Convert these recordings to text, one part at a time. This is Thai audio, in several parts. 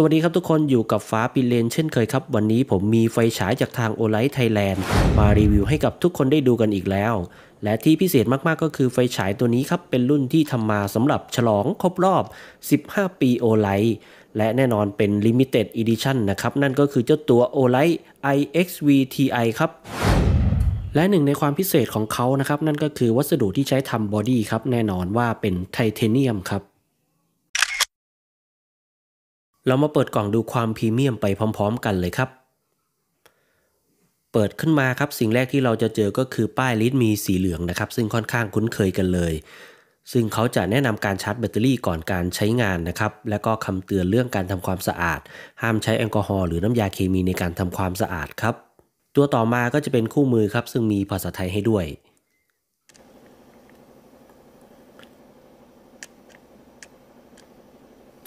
สวัสดีครับทุกคนอยู่กับฟ้าปิเลนเช่นเคยครับ วันนี้ผมมีไฟฉายจากทางโอไลท์ไทยแลนด์มารีวิวให้กับทุกคนได้ดูกันอีกแล้ว และที่พิเศษมากๆก็คือไฟฉายตัวนี้ครับ เป็นรุ่นที่ทำมาสำหรับฉลองครบรอบ 15 ปีโอไลท์และแน่นอนเป็นลิมิเต็ดอีดิชันะครับ นั่นก็คือเจ้าตัวโอไลท์ IXVTI ครับ และหนึ่งในความพิเศษของเขานะครับนั่นก็คือวัสดุที่ใช้ทำบอดี้ครับแน่นอนว่าเป็นไทเทเนียมครับเรามาเปิดกล่องดูความพรีเมียมไปพร้อม ๆ กันเลยครับ เปิดขึ้นมาครับสิ่งแรกที่เราจะเจอก็คือ ป้ายลิสมีสีเหลืองนะครับซึ่งค่อนข้างคุ้นเคยกันเลย ซึ่งเขาจะแนะนำการชาร์จแบตเตอรี่ก่อนการใช้งานนะครับและก็คำเตือนเรื่องการทำความสะอาด ห้ามใช้แอลกอฮอล์หรือน้ำยาเคมีในการทำความสะอาดครับตัวต่อมาก็จะเป็นคู่มือครับ ซึ่งมีภาษาไทยให้ด้วย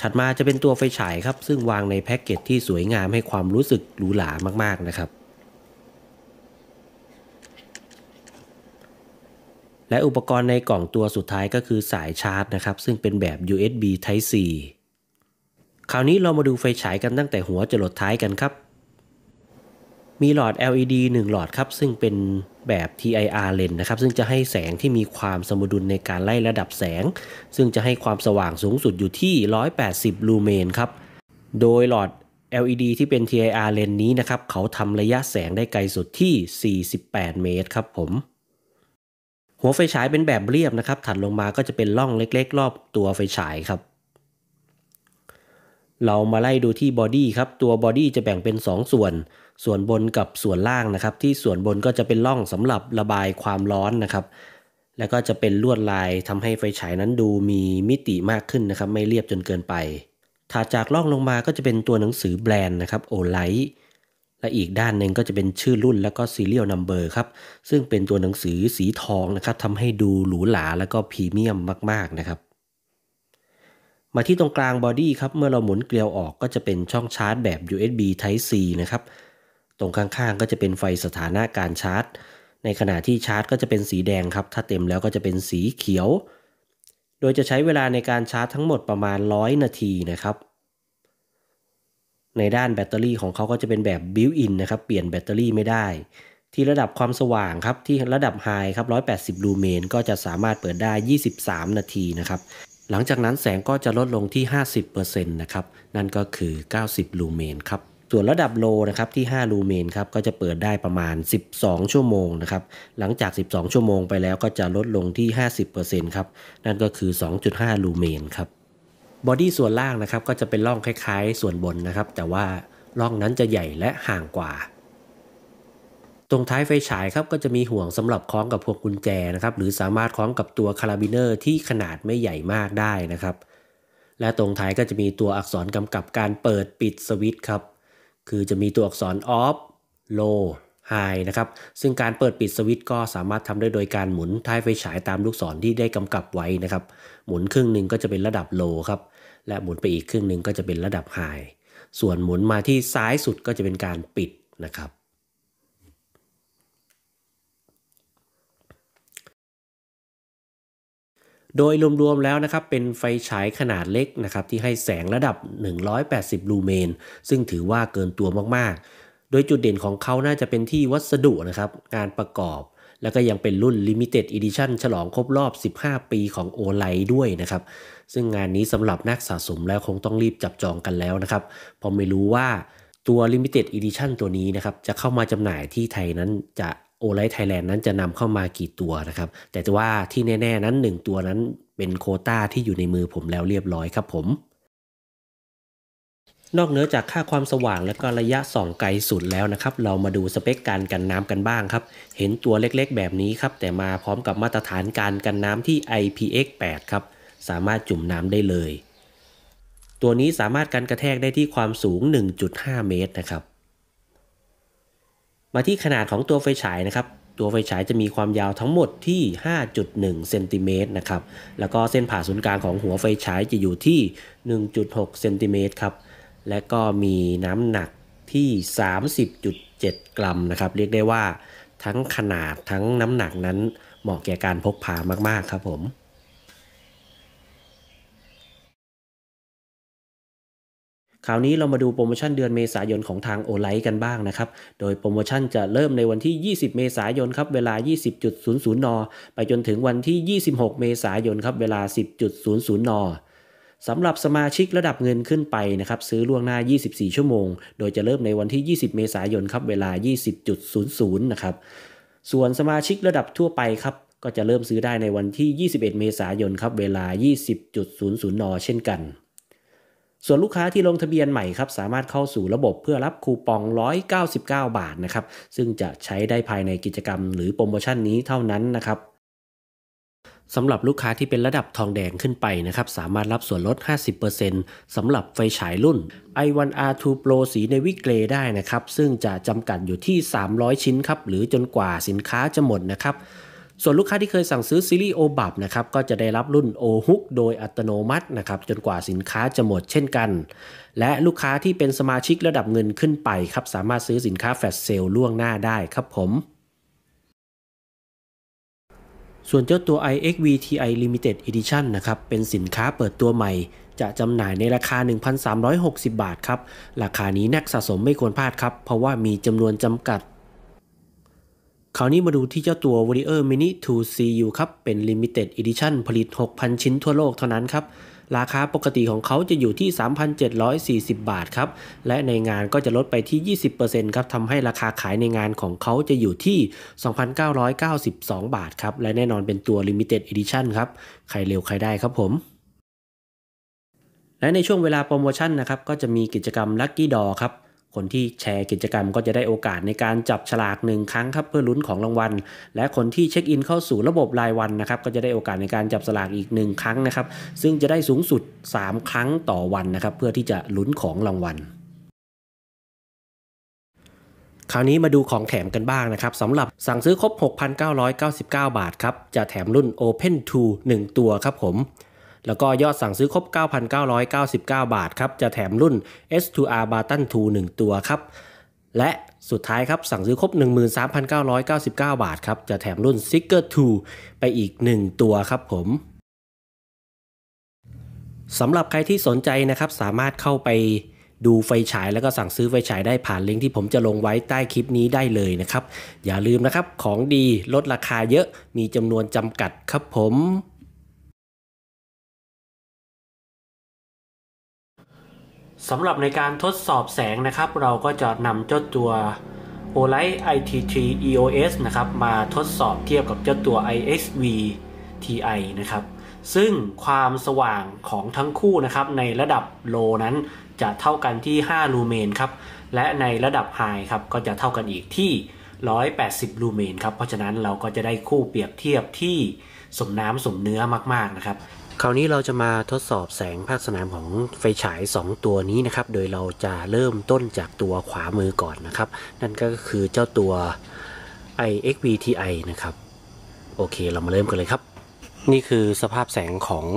ถัดมาจะเป็นตัวไฟฉายครับ ซึ่งวางในแพ็กเกจที่สวยงามให้ความรู้สึกหรูหรามากๆนะครับ และอุปกรณ์ในกล่องตัวสุดท้ายก็คือสายชาร์จนะครับ ซึ่งเป็นแบบ USB Type C คราวนี้เรามาดูไฟฉายกันตั้งแต่หัวจรดท้ายกันครับมีหลอด LED 1 หลอดครับซึ่งเป็นแบบ TIR lens นะครับ ซึ่งจะให้แสงที่มีความสมดุลในการไล่ระดับแสง ซึ่งจะให้ความสว่างสูงสุดอยู่ที่ 180ลูเมนครับโดยหลอด LED ที่เป็น TIR lens นี้นะครับเขาทำระยะแสงได้ไกลสุดที่ 48 เมตรครับผม หัวไฟฉายเป็นแบบเรียบนะครับ ถัดลงมาก็จะเป็นร่องเล็ก ๆ รอบตัวไฟฉายครับ เรามาไล่ดูที่บอดี้ครับตัวบอดี้จะแบ่งเป็น2 ส่วนส่วนบนกับส่วนล่างนะครับ ที่ส่วนบนก็จะเป็นร่องสำหรับระบายความร้อนนะครับ แล้วก็จะเป็นลวดลาย ทำให้ไฟฉายนั้นดูมีมิติมากขึ้นนะครับ ไม่เรียบจนเกินไปถัดจากล่องลงมาก็จะเป็นตัวหนังสือแบรนด์นะครับโอไลท์และอีกด้านหนึ่งก็จะเป็นชื่อรุ่นแล้วก็ซีเรียลนัมเบอร์ครับซึ่งเป็นตัวหนังสือสีทองนะครับทำให้ดูหรูหราแล้วก็พรีเมียมมากๆนะครับ มาที่ตรงกลางบอดี้ครับเมื่อเราหมุนเกลียวออกก็จะเป็นช่องชาร์จแบบ USB Type C นะครับตรงข้างๆ ก็จะเป็นไฟสถานะการชาร์จ ในขณะที่ชาร์จก็จะเป็นสีแดงครับ ถ้าเต็มแล้วก็จะเป็นสีเขียว โดยจะใช้เวลาในการชาร์จทั้งหมดประมาณ 100 นาทีนะครับ ในด้านแบตเตอรี่ของเขาก็จะเป็นแบบบิวอินนะครับ เปลี่ยนแบตเตอรี่ไม่ได้ ที่ระดับความสว่างครับ ที่ระดับไฮครับ180ลูเมนก็จะสามารถเปิดได้ 23 นาทีนะครับ หลังจากนั้นแสงก็จะลดลงที่ 50%นะครับ นั่นก็คือ 90ลูเมนครับส่วนระดับโลนะครับที่ 5 ลูเมนครับก็จะเปิดได้ประมาณ 12 ชั่วโมงนะครับหลังจาก 12 ชั่วโมงไปแล้วก็จะลดลงที่ 50%ครับนั่นก็คือ 2.5 ลูเมนครับบอดี้ส่วนล่างนะครับก็จะเป็นร่องคล้ายๆ ส่วนบนนะครับ แต่ว่าร่องนั้นจะใหญ่และห่างกว่า ตรงท้ายไฟฉายครับก็จะมีห่วงสำหรับคล้องกับพวกกุญแจนะครับหรือสามารถคล้องกับตัวคาราบิเนอร์ ที่ขนาดไม่ใหญ่มากได้นะครับ และตรงท้ายก็จะมีตัวอักษรกำกับการเปิดปิดสวิตช์ครับคือจะมีตัวอักษร off low high นะครับซึ่งการเปิดปิดสวิตช์ก็สามารถทำได้โดยการหมุนท้ายไฟฉายตามลูกศรที่ได้กำกับไว้นะครับ หมุนครึ่งหนึ่งก็จะเป็นระดับ low ครับและหมุนไปอีกครึ่งหนึ่งก็จะเป็นระดับ high ส่วนหมุนมาที่ซ้ายสุดก็จะเป็นการปิดนะครับโดยรวมๆแล้วนะครับเป็นไฟฉายขนาดเล็กนะครับที่ให้แสงระดับ 180 ลูเมน ซึ่งถือว่าเกินตัวมากๆ โดยจุดเด่นของเขาน่าจะเป็นที่วัสดุนะครับงานประกอบ แล้วก็ยังเป็นรุ่น Limited Edition ฉลองครบรอบ 15 ปีของโอไลด้วยนะครับ ซึ่งงานนี้สำหรับนักสะสมแล้วคงต้องรีบจับจองกันแล้วนะครับเพราะไม่รู้ว่าตัว Limited Edition ตัวนี้นะครับจะเข้ามาจำหน่ายที่ไทยนั้นจะโอไลท์ไทยแลนด์นั้นจะนำเข้ามากี่ตัวนะครับ แต่ว่าที่แน่ ๆนั้น 1 ตัวนั้นเป็นโคต้าที่อยู่ในมือผมแล้วเรียบร้อยครับผม นอกเหนือจากค่าความสว่างและก็ระยะส่องไกลสุดแล้วนะครับ เรามาดูสเปคการกันน้ำกันบ้างครับ เห็นตัวเล็กๆแบบนี้ครับ แต่มาพร้อมกับมาตรฐานการกันน้ำที่ IPX8 ครับ สามารถจุ่มน้ำได้เลย ตัวนี้สามารถกันกระแทกได้ที่ความสูง 1.5 เมตรนะครับมาที่ขนาดของตัวไฟฉายนะครับ ตัวไฟฉายจะมีความยาวทั้งหมดที่ 5.1เซนติเมตรนะครับ แล้วก็เส้นผ่าศูนย์กลางของหัวไฟฉายจะอยู่ที่ 1.6เซนติเมตรครับ และก็มีน้ำหนักที่ 30.7 กรัมนะครับ เรียกได้ว่าทั้งขนาดทั้งน้ำหนักนั้นเหมาะแก่การพกพามากๆครับผมคราวนี้เรามาดูโปรโมชั่นเดือนเมษายนของทางโอไลท์กันบ้างนะครับ โดยโปรโมชั่นจะเริ่มในวันที่ 20 เมษายนครับ เวลา 20.00 น ไปจนถึงวันที่ 26 เมษายนครับ เวลา 10.00 น สำหรับสมาชิกระดับเงินขึ้นไปนะครับซื้อล่วงหน้า 24 ชั่วโมง โดยจะเริ่มในวันที่ 20 เมษายนครับ เวลา 20.00นะครับ ส่วนสมาชิกระดับทั่วไปครับก็จะเริ่มซื้อได้ในวันที่ 21 เมษายนครับ เวลา 20.00 น เช่นกันส่วนลูกค้าที่ลงทะเบียนใหม่ครับสามารถเข้าสู่ระบบเพื่อรับคูปอง 199 บาทนะครับซึ่งจะใช้ได้ภายในกิจกรรมหรือโปรโมชั่นนี้เท่านั้นนะครับสำหรับลูกค้าที่เป็นระดับทองแดงขึ้นไปนะครับสามารถรับส่วนลด 50%สำหรับไฟฉายรุ่น i1R2 Pro สีในวิกเกรได้นะครับซึ่งจะจำกัดอยู่ที่ 300 ชิ้นครับหรือจนกว่าสินค้าจะหมดนะครับส่วนลูกค้าที่เคยสั่งซื้อซีรีส์โอบับนะครับก็จะได้รับรุ่นโอฮุกโดยอัตโนมัตินะครับจนกว่าสินค้าจะหมดเช่นกัน และลูกค้าที่เป็นสมาชิกระดับเงินขึ้นไปครับสามารถซื้อสินค้าแฟลชเซลล่วงหน้าได้ครับผมส่วนเจ้าตัว iXV TI Limited Edition นะครับเป็นสินค้าเปิดตัวใหม่ จะจำหน่ายในราคา 1,360 บาทครับราคานี้นักสะสมไม่ควรพลาดครับเพราะว่ามีจำนวนจำกัดคราวนี้มาดูที่เจ้าตัว Warrior Mini 2 CU ครับ เป็น Limited Edition ผลิต 6,000 ชิ้นทั่วโลกเท่านั้นครับ ราคาปกติของเขาจะอยู่ที่ 3,740 บาทครับ และในงานก็จะลดไปที่ 20%ครับทำให้ราคาขายในงานของเขาจะอยู่ที่ 2,992 บาทครับ และแน่นอนเป็นตัว Limited Edition ครับ ใครเร็วใครได้ครับผม และในช่วงเวลาโปรโมชั่นนะครับ ก็จะมีกิจกรรมลัคกี้ดอครับคนที่แชร์กิจกรรมก็จะได้โอกาสในการจับฉลากหนึ่งครั้งครับเพื่อลุ้นของรางวัลและคนที่เช็คอินเข้าสู่ระบบรายวันนะครับก็จะได้โอกาสในการจับฉลากอีก 1 ครั้งนะครับซึ่งจะได้สูงสุด 3 ครั้งต่อวันนะครับเพื่อที่จะลุ้นของรางวัลคราวนี้มาดูของแถมกันบ้างนะครับสำหรับสั่งซื้อครบ6,999บาทครับจะแถมรุ่น Open 2 1ตัวครับผมแล้วก็ยอดสั่งซื้อครบ 9,999 บาทครับจะแถมรุ่น S2R Barton 2 1 ตัวครับ และสุดท้ายครับสั่งซื้อครบ 13,999 บาทครับจะแถมรุ่น s i g e r 2 ไปอีก 1 ตัวครับผม สำหรับใครที่สนใจนะครับ สามารถเข้าไปดูไฟฉายแล้วก็สั่งซื้อไฟฉายได้ผ่านลิงก์ที่ผมจะลงไว้ใต้คลิปนี้ได้เลยนะครับอย่าลืมนะครับของดีลดราคาเยอะมีจำนวนจำกัดครับผมสำหรับในการทดสอบแสงนะครับ เราก็จะนำเจ้าตัว Olight ITT EOS นะครับ มาทดสอบเทียบกับเจ้าตัว i s v TI นะครับ ซึ่งความสว่างของทั้งคู่นะครับ ในระดับโลนั้นจะเท่ากันที่ 5 ลูเมนครับ และในระดับไฮครับก็จะเท่ากันอีกที่ 180 ลูเมนครับ เพราะฉะนั้นเราก็จะได้คู่เปรียบเทียบที่สมน้ำสมเนื้อมากๆ นะครับคราวนี้เราจะมาทดสอบแสงภาคสนามของไฟฉาย 2 ตัวนี้นะครับ โดยเราจะเริ่มต้นจากตัวขวามือก่อนนะครับ นั่นก็คือเจ้าตัว IXVTI นะครับ โอเค เรามาเริ่มกันเลยครับ นี่คือสภาพแสงของ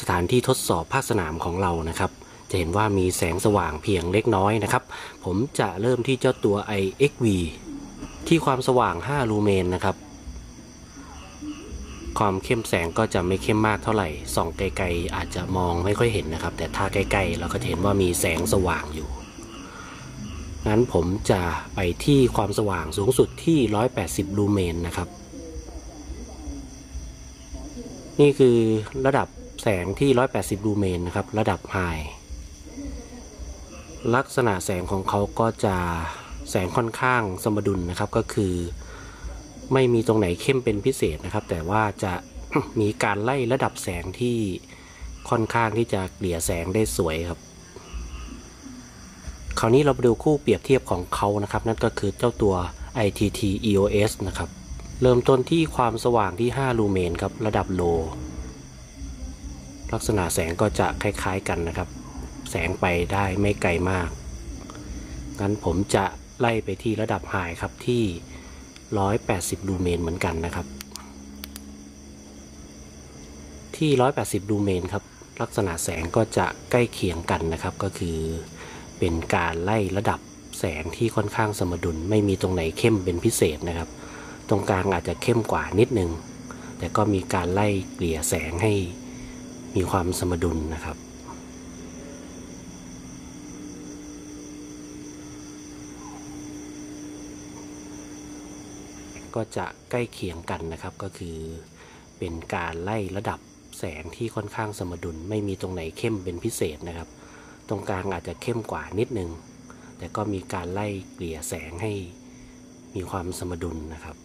สถานที่ทดสอบภาคสนามของเรานะครับ จะเห็นว่ามีแสงสว่างเพียงเล็กน้อยนะครับ ผมจะเริ่มที่เจ้าตัว IXV ที่ความสว่าง 5 ลูเมนนะครับความเข้มแสงก็จะไม่เข้มมากเท่าไหร่ ส่องไกลๆอาจจะมองไม่ค่อยเห็นนะครับ แต่ถ้าใกล้ๆเราก็เห็นว่ามีแสงสว่างอยู่ งั้นผมจะไปที่ความสว่างสูงสุดที่ 180ลูเมนนะครับ นี่คือระดับแสงที่ 180ลูเมนนะครับ ระดับไฮลักษณะแสงของเขาก็จะแสงค่อนข้างสมดุลนะครับ ก็คือไม่มีตรงไหนเข้มเป็นพิเศษนะครับ แต่ว่าจะมีการไล่ระดับแสงที่ค่อนข้างที่จะเกลี่ยแสงได้สวยครับ คราวนี้เราไปดูคู่เปรียบเทียบของเขานะครับ นั่นก็คือเจ้าตัว ITT EOS นะครับ เริ่มต้นที่ความสว่างที่ 5 ลูเมนครับระดับโลลักษณะแสงก็จะคล้ายๆกันนะครับ แสงไปได้ไม่ไกลมาก งั้นผมจะไล่ไปที่ระดับไฮครับที่180ดูเมนเหมือนกันนะครับ ที่180ดูเมนครับ ลักษณะแสงก็จะใกล้เคียงกันนะครับ ก็คือเป็นการไล่ระดับแสงที่ค่อนข้างสมดุลไม่มีตรงไหนเข้มเป็นพิเศษนะครับ ตรงกลางอาจจะเข้มกว่านิดนึง แต่ก็มีการไล่เกลี่ยแสงให้มีความสมดุลนะครับก็จะใกล้เคียงกันนะครับ ก็คือเป็นการไล่ระดับแสงที่ค่อนข้างสมดุลไม่มีตรงไหนเข้มเป็นพิเศษนะครับ ตรงกลางอาจจะเข้มกว่านิดนึง แต่ก็มีการไล่เกลี่ยแสงให้มีความสมดุลนะครับ